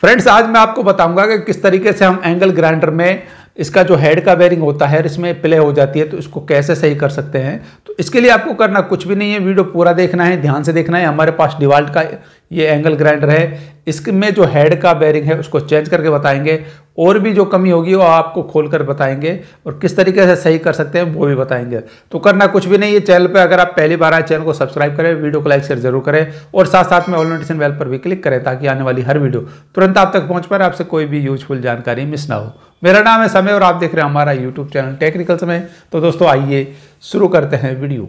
friends आज मैं आपको बताऊंगा कि किस तरीके से हम एंगल ग्राइंडर में इसका जो हेड का बेयरिंग होता है इसमें प्ले हो जाती है तो इसको कैसे सही कर सकते हैं तो इसके लिए आपको करना कुछ भी नहीं है वीडियो पूरा देखना है ध्यान से देखना है हमारे पास डिवाल्ट का ये एंगल ग्राइंडर है इसमें जो हेड का बेयरिंग है उसको चेंज करके बताएंगे और भी जो कमी होगी वो आपको खोल कर बताएंगे और किस तरीके से सही कर सकते हैं वो भी बताएंगे तो करना कुछ भी नहीं है चैनल पे अगर आप पहली बार आए चैनल को सब्सक्राइब करें वीडियो को लाइक शेयर जरूर करें और साथ साथ में ऑल नोटिफिकेशन बेल पर भी क्लिक करें ताकि आने वाली हर वीडियो तुरंत आप तक पहुँच पाए आपसे कोई भी यूजफुल जानकारी मिस ना हो मेरा नाम है समय और आप देख रहे हैं हमारा यूट्यूब चैनल टेक्निकल समय तो दोस्तों आइए शुरू करते हैं वीडियो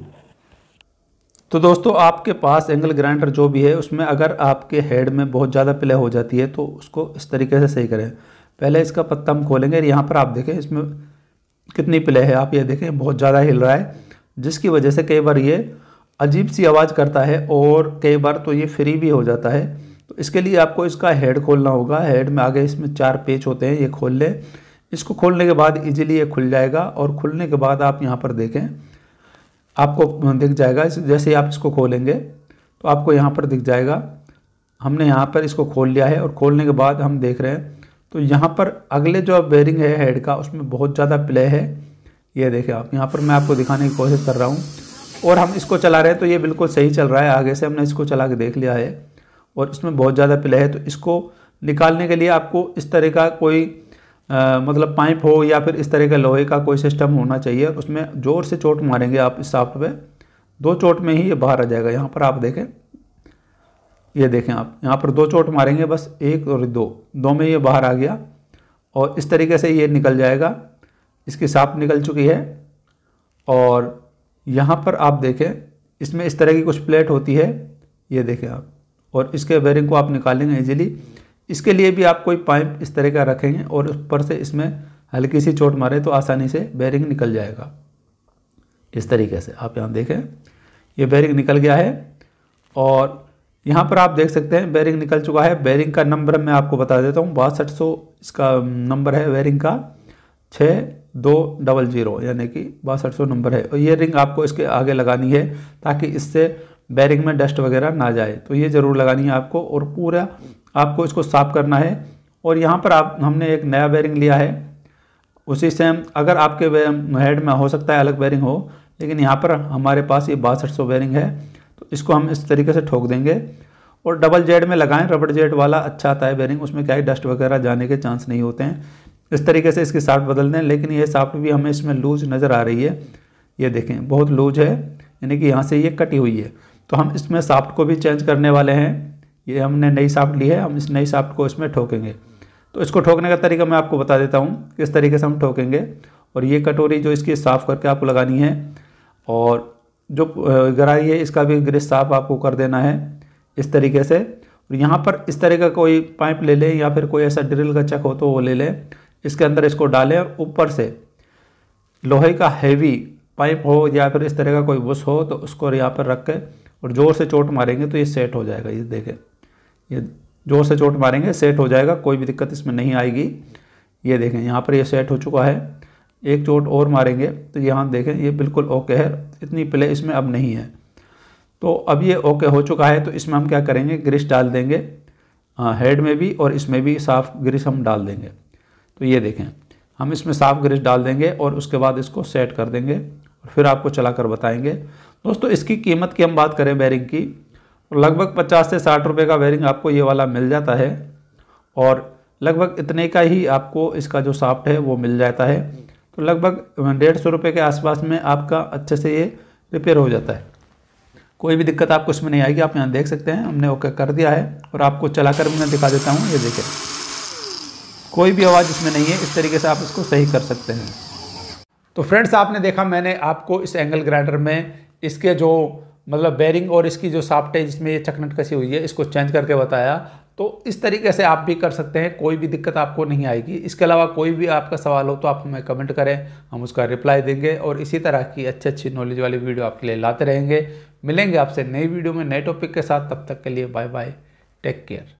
तो दोस्तों आपके पास एंगल ग्राइंडर जो भी है उसमें अगर आपके हेड में बहुत ज़्यादा प्ले हो जाती है तो उसको इस तरीके से सही करें पहले इसका पत्ता हम खोलेंगे और यहाँ पर आप देखें इसमें कितनी प्ले है आप ये देखें बहुत ज़्यादा हिल रहा है जिसकी वजह से कई बार ये अजीब सी आवाज़ करता है और कई बार तो ये फ्री भी हो जाता है तो इसके लिए आपको इसका हेड खोलना होगा हेड में आगे इसमें चार पेच होते हैं ये खोल लें इसको खोलने के बाद ईजिली ये खुल जाएगा और खुलने के बाद आप यहाँ पर देखें आपको दिख जाएगा जैसे आप इसको खोलेंगे तो आपको यहाँ पर दिख जाएगा हमने यहाँ पर इसको खोल लिया है और खोलने के बाद हम देख रहे हैं तो यहाँ पर अगले जो बेयरिंग है हेड का उसमें बहुत ज़्यादा प्ले है ये देखें आप यहाँ पर मैं आपको दिखाने की कोशिश कर रहा हूँ और हम इसको चला रहे हैं तो ये बिल्कुल सही चल रहा है आगे से हमने इसको चला के देख लिया है और इसमें बहुत ज़्यादा प्ले है तो इसको निकालने के लिए आपको इस तरह का कोई आ, मतलब पाइप हो या फिर इस तरह का लोहे का कोई सिस्टम होना चाहिए उसमें ज़ोर से चोट मारेंगे आप इस साफ्ट पे दो चोट में ही ये बाहर आ जाएगा यहाँ पर आप देखें ये देखें आप यहाँ पर दो चोट मारेंगे बस एक और दो दो में ये बाहर आ गया और इस तरीके से ये निकल जाएगा इसकी सांप निकल चुकी है और यहाँ पर आप देखें इसमें इस तरह की कुछ प्लेट होती है ये देखें आप और इसके बेरिंग को आप निकालेंगे ईजिली इसके लिए भी आप कोई पाइप इस तरह का रखेंगे और ऊपर से इसमें हल्की सी चोट मारें तो आसानी से बैरिंग निकल जाएगा इस तरीके से आप यहाँ देखें ये बैरिंग निकल गया है और यहाँ पर आप देख सकते हैं बैरिंग निकल चुका है बैरिंग का नंबर मैं आपको बता देता हूँ बासठ सौ इसका नंबर है बैरिंग का छः दो डबल जीरो यानी कि बासठ सौ नंबर है और ये रिंग आपको इसके आगे लगानी है ताकि इससे बैरिंग में डस्ट वगैरह ना जाए तो ये ज़रूर लगानी है आपको और पूरा आपको इसको साफ करना है और यहाँ पर आप हमने एक नया बैरिंग लिया है उसी से अगर आपके हेड में हो सकता है अलग बैरिंग हो लेकिन यहाँ पर हमारे पास ये बासठ सौ बैरिंग है तो इसको हम इस तरीके से ठोक देंगे और डबल जेड में लगाएं रबड़ जेड वाला अच्छा आता है बैरिंग उसमें क्या है डस्ट वगैरह जाने के चांस नहीं होते हैं इस तरीके से इसकी साफ्ट बदल दें लेकिन ये साफ्ट भी हमें इसमें लूज नज़र आ रही है ये देखें बहुत लूज है यानी कि यहाँ से ये कटी हुई है तो हम इसमें साफ्ट को भी चेंज करने वाले हैं ये हमने नई साफ्ट ली है हम इस नई साफ्ट को इसमें ठोकेंगे तो इसको ठोकने का तरीका मैं आपको बता देता हूँ किस तरीके से हम ठोकेंगे और ये कटोरी जो इसकी साफ़ करके आपको लगानी है और जो गराई है इसका भी ग्रिस साफ आपको कर देना है इस तरीके से और यहाँ पर इस तरह का कोई पाइप ले लें या फिर कोई ऐसा ड्रिल का चक हो तो वो ले लें इसके अंदर इसको डालें और ऊपर से लोहे का हैवी पाइप हो या फिर इस तरह का कोई बुश हो तो उसको यहाँ पर रख के और ज़ोर से चोट मारेंगे तो ये सेट हो जाएगा ये देखें ये जोर से चोट मारेंगे सेट हो जाएगा कोई भी दिक्कत इसमें नहीं आएगी ये देखें यहाँ पर ये सेट हो चुका है एक चोट और मारेंगे तो यहाँ देखें ये बिल्कुल ओके है इतनी प्ले इसमें अब नहीं है तो अब ये ओके हो चुका है तो इसमें हम क्या करेंगे ग्रिस डाल देंगे हेड में भी और इसमें भी साफ़ ग्रिस हम डाल देंगे तो ये देखें हम इसमें साफ़ ग्रिस डाल देंगे और उसके बाद इसको सेट कर देंगे और फिर आपको चला कर बताएंगे दोस्तों इसकी कीमत की हम बात करें बैरिंग की लगभग पचास से साठ रुपये का वायरिंग आपको ये वाला मिल जाता है और लगभग इतने का ही आपको इसका जो साफ्ट है वो मिल जाता है तो लगभग डेढ़ सौ रुपये के आसपास में आपका अच्छे से ये रिपेयर हो जाता है कोई भी दिक्कत आपको इसमें नहीं आएगी आप यहाँ देख सकते हैं हमने ओके कर दिया है और आपको चला कर मैं दिखा देता हूँ ये देखें कोई भी आवाज़ इसमें नहीं है इस तरीके से आप इसको सही कर सकते हैं तो फ्रेंड्स आपने देखा मैंने आपको इस एंगल ग्राइंडर में इसके जो मतलब बेरिंग और इसकी जो साफ्ट है जिसमें ये चकनट कसी हुई है इसको चेंज करके बताया तो इस तरीके से आप भी कर सकते हैं कोई भी दिक्कत आपको नहीं आएगी इसके अलावा कोई भी आपका सवाल हो तो आप हमें कमेंट करें हम उसका रिप्लाई देंगे और इसी तरह की अच्छी अच्छी नॉलेज वाली वीडियो आपके लिए लाते रहेंगे मिलेंगे आपसे नई वीडियो में नए टॉपिक के साथ तब तक के लिए बाय बाय टेक केयर